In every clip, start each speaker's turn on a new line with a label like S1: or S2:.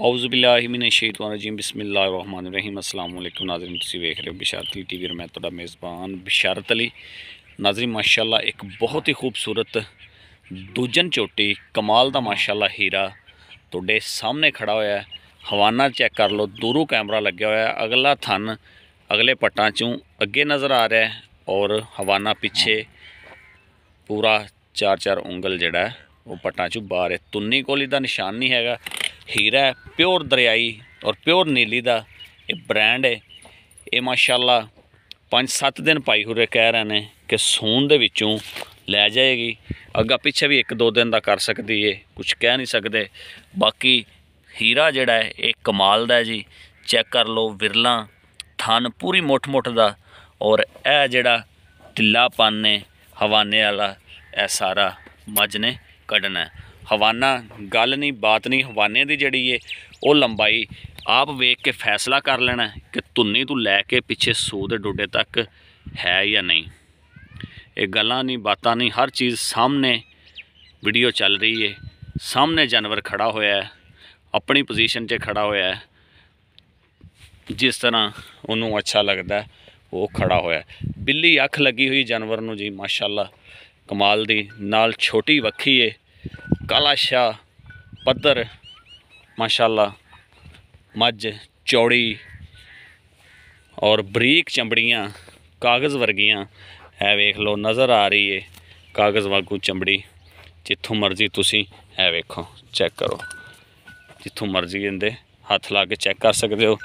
S1: ਮਿਨ shaytanir ਰਜੀਮ ਬਿਸਮਿਲ੍ਲਾਹਿਰ-ਰਹਿਮਾਨਿਰ-ਰਹੀਮ ਅਸਲਾਮੁ ਅਲੈਕੁਮ ਨਾਜ਼ਰੀਨ ਤੁਸੀਂ ਵੇਖ ਰਹੇ ਹੋ ਬਿਸ਼ਾਰਤ ਅਲੀ ਟੀਵੀ ਰ ਮੈਂ ਤੁਹਾਡਾ ਮੇਜ਼ਬਾਨ ਬਿਸ਼ਾਰਤ ਅਲੀ ਨਾਜ਼ਰੀ ਮਾਸ਼ਾਅੱਲਾ ਇੱਕ ਬਹੁਤ ਹੀ ਖੂਬਸੂਰਤ ਦੂਜਨ ਚੋਟੀ ਕਮਾਲ ਦਾ ਮਾਸ਼ਾਅੱਲਾ ਹੀਰਾ ਤੁਹਾਡੇ ਸਾਹਮਣੇ ਖੜਾ ਹੋਇਆ ਹੈ ਹਵਾਨਾ ਚੈੱਕ ਕਰ ਲਓ ਦੂਰੋਂ ਕੈਮਰਾ ਲੱਗਿਆ ਹੋਇਆ ਹੈ ਅਗਲਾ ਥਨ ਅਗਲੇ ਪੱਟਾਂ ਚੋਂ ਅੱਗੇ ਨਜ਼ਰ ਆ ਰਿਹਾ ਹੈ ਔਰ ਹਵਾਨਾ ਪਿੱਛੇ ਪੂਰਾ ਚਾਰ ਚਾਰ ਉਂਗਲ ਜਿਹੜਾ ਉਹ ਪੱਟਾਂ ਚੋਂ ਬਾਹਰ ਹੈ ਤੁੰਨੀ ਕੋਲੀ ਦਾ ਨਿਸ਼ਾਨ ਨਹੀਂ ਹੈਗਾ ਹੀਰਾ ਪਿਓਰ ਦਰਿਆਈ ਔਰ ਪਿਓਰ ਨੀਲੀ ਦਾ ਇਹ ਬ੍ਰਾਂਡ ਹੈ ਇਹ ਮਾਸ਼ਾਅੱਲਾ 5-7 ਦਿਨ ਪਾਈ ਹੋਰੇ ਕਹਿ ਰਹੇ ਨੇ ਕਿ ਸੂਨ ਦੇ ਵਿੱਚੋਂ ਲੈ ਜਾਏਗੀ ਅੱਗਾ ਪਿੱਛੇ ਵੀ 1-2 ਦਿਨ ਦਾ ਕਰ ਸਕਦੀ ਏ ਕੁਝ ਕਹਿ ਨਹੀਂ ਸਕਦੇ ਬਾਕੀ ਹੀਰਾ ਜਿਹੜਾ ਹੈ ਇਹ ਕਮਾਲ ਦਾ ਹੈ ਜੀ ਚੈੱਕ ਕਰ ਲਓ ਵਿਰਲਾ ਥਨ ਪੂਰੀ ਮੋਟ-ਮੋਟ ਦਾ ਔਰ ਇਹ ਜਿਹੜਾ ਢਿੱਲਾ ਨੇ ਹਵਾਨੇ ਵਾਲਾ ਇਹ ਸਾਰਾ ਮੱਝ ਨੇ ਕੱਢਣਾ ਹਵਾਨਾ ਗੱਲ ਨਹੀਂ ਬਾਤ ਨਹੀਂ ਹਵਾਨੇ ਦੀ ਜਿਹੜੀ ਏ ਉਹ ਲੰਬਾਈ ਆਪ ਵੇਖ ਕੇ ਫੈਸਲਾ ਕਰ ਲੈਣਾ ਕਿ ਤੁੰਨੀ ਤੋਂ ਲੈ ਕੇ ਪਿੱਛੇ ਸੂ ਦੇ ਡੋਡੇ ਤੱਕ ਹੈ ਜਾਂ ਨਹੀਂ ਇਹ ਗੱਲਾਂ ਨਹੀਂ ਬਾਤਾਂ ਨਹੀਂ ਹਰ ਚੀਜ਼ ਸਾਹਮਣੇ ਵੀਡੀਓ ਚੱਲ ਰਹੀ ਏ ਸਾਹਮਣੇ ਜਾਨਵਰ ਖੜਾ ਹੋਇਆ ਹੈ ਆਪਣੀ ਪੋਜੀਸ਼ਨ 'ਤੇ ਖੜਾ ਹੋਇਆ ਹੈ ਜਿਸ ਤਰ੍ਹਾਂ ਉਹਨੂੰ ਅੱਛਾ ਲੱਗਦਾ ਉਹ ਖੜਾ ਹੋਇਆ ਬਿੱਲੀ ਅੱਖ ਲੱਗੀ ਹੋਈ ਜਾਨਵਰ ਨੂੰ ਜੀ ਮਾਸ਼ਾਅੱਲਾ ਕਮਾਲ ਦੀ ਨਾਲ ਛੋਟੀ ਵੱਖੀ ਏ ਕਾਲਾ ਸ਼ਾ ਪੱਧਰ ਮਾਸ਼ਾਅੱਲਾ ਮੱਝ ਚੌੜੀ ਔਰ ਬਰੀਕ ਚਮੜੀਆਂ ਕਾਗਜ਼ ਵਰਗੀਆਂ ਐ ਵੇਖ ਲਓ ਨਜ਼ਰ ਆ ਰਹੀ ਏ ਕਾਗਜ਼ ਵਾਂਗੂ ਚਮੜੀ ਜਿੱਥੋਂ ਮਰਜ਼ੀ ਤੁਸੀਂ ਐ ਵੇਖੋ ਚੈੱਕ ਕਰੋ ਜਿੱਥੋਂ ਮਰਜ਼ੀ ਇਹਦੇ ਹੱਥ ਲਾ ਕੇ ਚੈੱਕ ਕਰ ਸਕਦੇ ਹੋ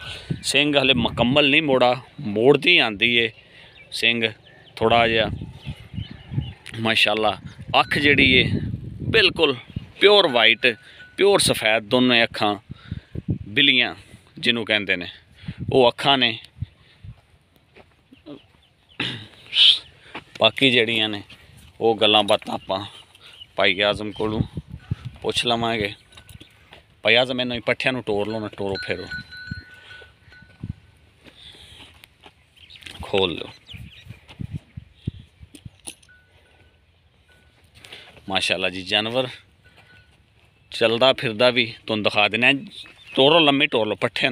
S1: ਸਿੰਘ ਹਲੇ ਮੁਕੰਮਲ ਨਹੀਂ ਮੋੜਾ ਮੋੜਦੀ ਆਂਦੀ ਏ ਸਿੰਘ ਥੋੜਾ ਜਿਹਾ ਮਾਸ਼ਾਅੱਲਾ ਅੱਖ ਜਿਹੜੀ ਏ ਬਿਲਕੁਲ ਪਿਓਰ ਵਾਈਟ ਪਿਓਰ ਸਫੈਦ ਦੋਨੇ ਅੱਖਾਂ ਬਿਲੀਆਂ ਜਿਹਨੂੰ ਕਹਿੰਦੇ ਨੇ ਉਹ ਅੱਖਾਂ ਨੇ ਬਾਕੀ ਜਿਹੜੀਆਂ ਨੇ ਉਹ ਗੱਲਾਂ ਬਾਤਾਂ ਆਪਾਂ ਭਾਈ ਆਜ਼ਮ ਕੋਲੋਂ ਪੁੱਛ ਲਵਾਂਗੇ ਭਾਈ ਆਜ਼ਮ ਇਹਨਾਂ ਪੱਠਿਆਂ ਨੂੰ ਟੋਰ ਲਓ ਨਾ ਟੋਰੋ ਫੇਰੋ ਖੋਲ ਲਓ ਮਾਸ਼ਾਅੱਲਾ ਜੀ ਜਾਨਵਰ ਚੱਲਦਾ ਫਿਰਦਾ ਵੀ ਤੁਹਾਨੂੰ ਦਿਖਾ ਦਿੰਦੇ ਤੋਰੋ ਲੰਮੀ ਟੋਰ ਲੋ ਪੱਠਿਆਂ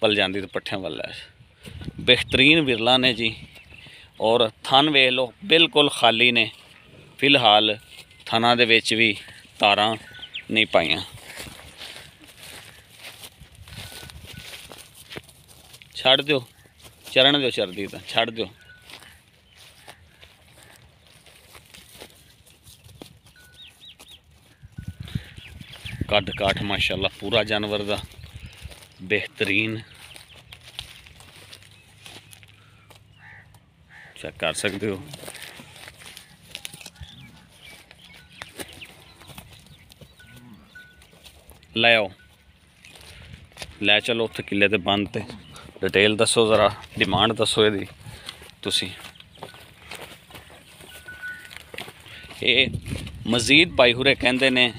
S1: ਪਲ ਜਾਂਦੀ ਤੇ ਪੱਠਿਆਂ ਵੱਲ ਐ ਬਿਹਤਰੀਨ ਵਿਰਲਾ ਨੇ ਜੀ ਔਰ ਥਨ ਵੇਖ ਲੋ ਬਿਲਕੁਲ ਖਾਲੀ ਨੇ ਫਿਲਹਾਲ ਥਨਾ ਦੇ ਵਿੱਚ ਵੀ ਤਾਰਾਂ ਨਹੀਂ ਪਾਈਆਂ ਛੱਡ ਦਿਓ ਚਰਨ ਦਿਓ ਚਰਦੀ ਤਾਂ ਛੱਡ ਦਿਓ ਕੱਦ ਕਾਠ ਮਾਸ਼ਾਅੱਲਾ ਪੂਰਾ ਜਾਨਵਰ ਦਾ ਬਿਹਤਰੀਨ ਚੈੱਕ ਕਰ ਸਕਦੇ ਹੋ ਲੈ ਆਓ ਲੈ ਚਲੋ ਉੱਥੇ ਕਿੱਲੇ ਤੇ ਬੰਦ ਤੇ ਡਿਟੇਲ ਦੱਸੋ ਜ਼ਰਾ ਡਿਮਾਂਡ ਦੱਸੋ ਇਹਦੀ ਤੁਸੀਂ ਇਹ ਮਜ਼ੀਦ ਭਾਈ ਹੁਰੇ ਕਹਿੰਦੇ ਨੇ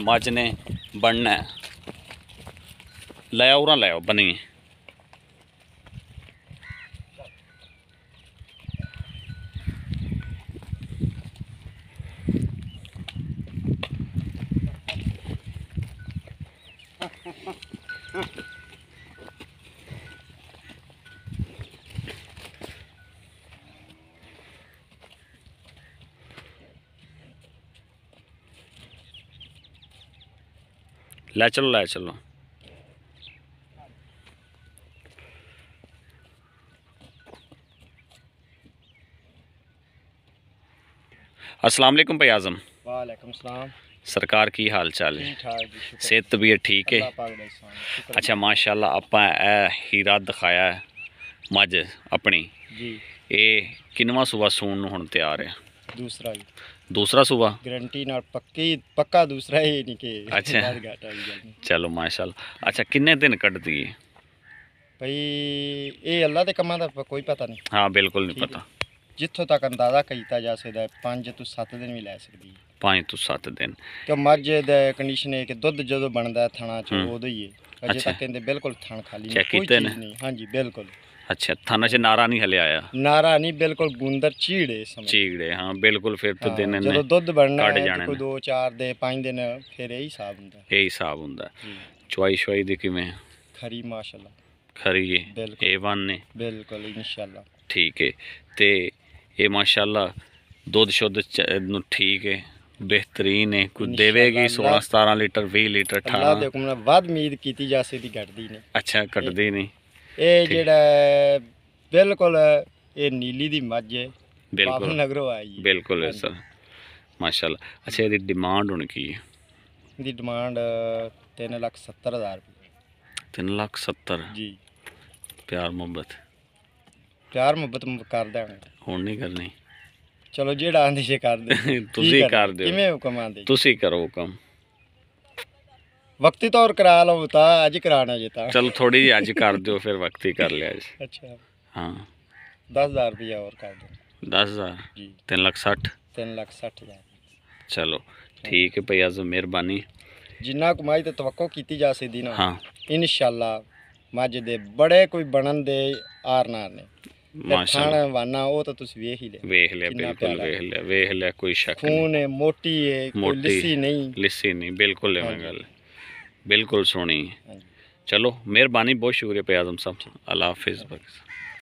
S1: ਮੱਝ ਨੇ ਬਣਨਾ ਲੈ ਆਓ ਰਾਂ ਲੈ ਆਓ ਬਣੀ ਲੈ ਚਲੋ ਲੈ ਚਲੋ ਅਸਲਾਮ वालेकुम ਭਾਈ ਆਜ਼ਮ
S2: वालेकुम ਸਲਾਮ
S1: ਸਰਕਾਰ ਕੀ ਹਾਲ ਚਾਲ ਹੈ ਸਿਹਤ ਵੀ ਠੀਕ ਹੈ ਅੱਛਾ ਮਾਸ਼ਾਅੱਲਾ ਆਪਾਂ ਇਹ ਹੀਰਾ ਦਿਖਾਇਆ ਮੱਜ ਆਪਣੀ ਜੀ ਇਹ ਕਿੰਨਵਾ ਸੂਆ ਸੂਣ ਨੂੰ ਹੁਣ ਤਿਆਰ ਹੈ ਦੂਸਰਾ ਜੀ ਦੂਸਰਾ ਸੂਬਾ
S2: ਗਰੰਟੀ ਨਾਲ ਪੱਕੀ ਪੱਕਾ ਦੂਸਰਾ दूसरा ਨਹੀਂ ਕਿ ਅੱਛਾ
S1: ਚਲੋ ਮਾਸ਼ਾਅੱਲਾ ਅੱਛਾ ਕਿੰਨੇ ਦਿਨ ਕੱਢਦੀ ਹੈ
S2: ਭਈ ਇਹ ਅੱਲਾ ਦੇ ਕੰਮਾਂ ਦਾ ਕੋਈ ਪਤਾ
S1: ਨਹੀਂ ਹਾਂ ਬਿਲਕੁਲ ਨਹੀਂ ਪਤਾ
S2: ਜਿੱਥੋਂ ਤੱਕ ਅੰਦਾਜ਼ਾ ਕੀਤਾ ਜਾ ਸਕਦਾ ਹੈ 5 ਤੋਂ 7 ਦਿਨ ਵੀ ਲੈ ਸਕਦੀ
S1: ਹੈ 5 ਤੋਂ 7 ਦਿਨ
S2: ਕਿ ਮੱਝ ਦਾ ਕੰਡੀਸ਼ਨ ਹੈ ਕਿ ਦੁੱਧ ਜਦੋਂ ਬਣਦਾ ਥਣਾ ਚ ਉਦੋਂ ਹੀ ਹੈ ਅਜੇ ਤੱਕ ਇਹਦੇ ਬਿਲਕੁਲ ਥਣ ਖਾਲੀ ਨਹੀਂ ਕੋਈ ਚੀਜ਼ ਨਹੀਂ ਹਾਂਜੀ ਬਿਲਕੁਲ
S1: ਅੱਛਾ ਥਾਣਾ 'ਚ ਨਾਰਾ ਨਹੀਂ ਹਲੇ ਆਇਆ ਨਾਰਾ ਨਹੀਂ ਬਿਲਕੁਲ ਗੁੰਦਰ ਚੀੜੇ ਸਮਝ ਚੀੜੇ ਹਾਂ ਬਿਲਕੁਲ ਫਿਰ ਤੋਂ ਦਿਨ ਨੇ ਜਦੋਂ ਦੁੱਧ ਬਣਨਾ ਕੱਢ ਜਾਣੇ ਹੈ ਕੋਈ 2
S2: 4 ਦੇ 5 ਦਿਨ ਫਿਰ ਇਹੀ ਹਿਸਾਬ ਹੁੰਦਾ
S1: ਇਹ ਹਿਸਾਬ ਹੁੰਦਾ ਚੁਆਈ ਸ਼ੁਆਈ ਦੇ ਕਿਵੇਂ
S2: ਖਰੀ ਮਾਸ਼ਾਅੱਲਾ
S1: ਖਰੀ ਏ ਬਿਲਕੁਲ। A1 ਨੇ
S2: ਬਿਲਕੁਲ ਇਨਸ਼ਾਅੱਲਾ
S1: ਠੀਕ ਹੈ ਤੇ ਇਹ ਮਾਸ਼ਾਅੱਲਾ ਦੁੱਧ ਸ਼ੁੱਧ ਨੂੰ ਠੀਕ ਹੈ ਬਿਹਤਰੀਨ ਹੈ ਕੋਈ ਦੇਵੇਗੀ 16 17 ਲੀਟਰ 20 ਲੀਟਰ ਅੱਲਾਹ ਦੇ
S2: ਹੁਕਮ ਨਾਲ ਵੱਧ ਉਮੀਦ ਕੀਤੀ ਜਾ ਸਕਦੀ ਘਟਦੀ ਨਹੀਂ
S1: ਅੱਛਾ ਘਟਦੀ ਨਹੀਂ
S2: ਇਹ ਜਿਹੜਾ ਬਿਲਕੁਲ ਇਹ ਨੀਲੀ ਦੀ ਮੱਝ ਹੈ
S1: ਬਿਲਕੁਲ ਨਗਰੋ ਆਈ ਹੈ ਬਿਲਕੁਲ ਸਰ ਮਾਸ਼ਾਅੱਲਾ ਅੱਛਾ ਇਹਦੀ ਡਿਮਾਂਡ ਹੁਣ ਕੀ ਹੈ
S2: ਇਹਦੀ ਡਿਮਾਂਡ 370000 ਰੁਪਏ
S1: 370 ਜੀ ਪਿਆਰ ਮੁਹੱਬਤ
S2: ਪਿਆਰ ਮੁਹੱਬਤ ਕਰ ਦੇਣਾ
S1: ਹੁਣ ਨਹੀਂ ਕਰਨੀ
S2: ਚਲੋ ਜਿਹੜਾ ਆਂਦੀ ਸ਼ੇ ਕਰਦੇ ਤੁਸੀਂ ਕਰ ਦਿਓ। ਕਿਵੇਂ ਹੁਕਮ ਆਂਦੇ
S1: ਤੁਸੀਂ ਕਰੋ ਹੁਕਮ
S2: ਵਕਤੀ ਤੌਰ ਕਰਾ ਲਓ ਤਾਂ ਅੱਜ ਕਰਾਣਾ ਜੇ ਤਾਂ ਚਲੋ
S1: ਥੋੜੀ ਜਿਹੀ ਅੱਜ ਕਰ ਦਿਓ ਫਿਰ ਵਕਤੀ ਕਰ ਲਿਆ ਜੀ ਅੱਛਾ ਹਾਂ
S2: 10000 ਰੁਪਇਆ ਹੋਰ ਕਰ ਦਿਓ
S1: 10000 ਜੀ 360
S2: 360000
S1: ਚਲੋ ਠੀਕ ਹੈ ਭਈ ਆਜ਼ਮ ਮਿਹਰਬਾਨੀ
S2: ਜਿੰਨਾ ਕਮਾਈ ਤੇ ਤਵਕਕ ਕੀਤੀ ਜਾ ਸਕਦੀ ਨਾ ਹਾਂ ਇਨਸ਼ਾਅੱਲਾ ਮੱਝ ਦੇ ਬੜੇ ਕੋਈ ਬਣਨ ਦੇ ਆਰਨਾਰ ਨੇ ਮਾਸ਼ਾਅੱਲਾ ਵਾਨਾ ਉਹ ਤਾਂ ਤੁਸੀਂ ਵੇਖ ਹੀ ਲੈ ਵੇਖ ਲਿਆ ਬਿਲਕੁਲ ਵੇਖ
S1: ਲਿਆ ਵੇਖ ਲਿਆ ਕੋਈ ਸ਼ੱਕ ਨਹੀਂ ਖੂਨ
S2: ਹੈ ਮੋਟੀ ਹੈ ਕੋਈ ਲਿਸੀ ਨਹੀਂ
S1: ਲਿਸੀ ਨਹੀਂ ਬਿਲਕੁਲ ਐਵੇਂ ਗੱਲ ਹੈ ਬਿਲਕੁਲ ਸੋਣੀ ਚਲੋ ਮਿਹਰਬਾਨੀ ਬਹੁਤ ਸ਼ੁਕਰੀਆ ਪਿਆਜ਼ਮ ਸਾਹਿਬ ਅੱਲਾ ਹਾਫਿਜ਼